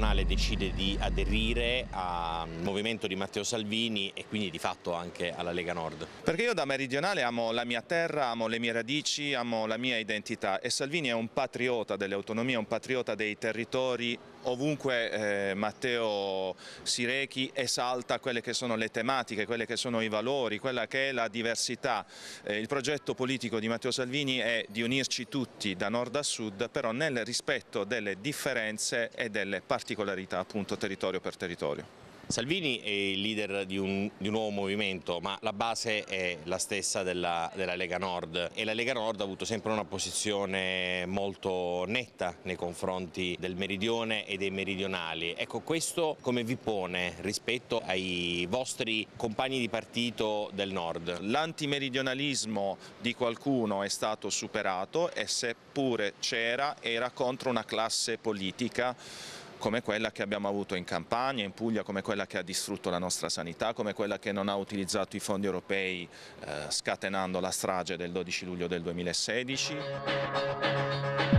Comunale decide di aderire al movimento di Matteo Salvini e quindi di fatto anche alla Lega Nord? Perché io da meridionale amo la mia terra, amo le mie radici, amo la mia identità e Salvini è un patriota delle autonomie, un patriota dei territori ovunque eh, Matteo si rechi esalta quelle che sono le tematiche, quelle che sono i valori, quella che è la diversità. Eh, il progetto politico di Matteo Salvini è di unirci tutti da nord a sud, però nel rispetto delle differenze e delle particolarità particolarità appunto territorio per territorio. Salvini è il leader di un, di un, nuovo movimento, ma la base è la stessa della, della, Lega Nord e la Lega Nord ha avuto sempre una posizione molto netta nei confronti del meridione e dei meridionali. Ecco, questo come vi pone rispetto ai vostri compagni di partito del Nord? L'antimeridionalismo di qualcuno è stato superato e seppure c'era, era contro una classe politica come quella che abbiamo avuto in Campania, in Puglia, come quella che ha distrutto la nostra sanità, come quella che non ha utilizzato i fondi europei eh, scatenando la strage del 12 luglio del 2016.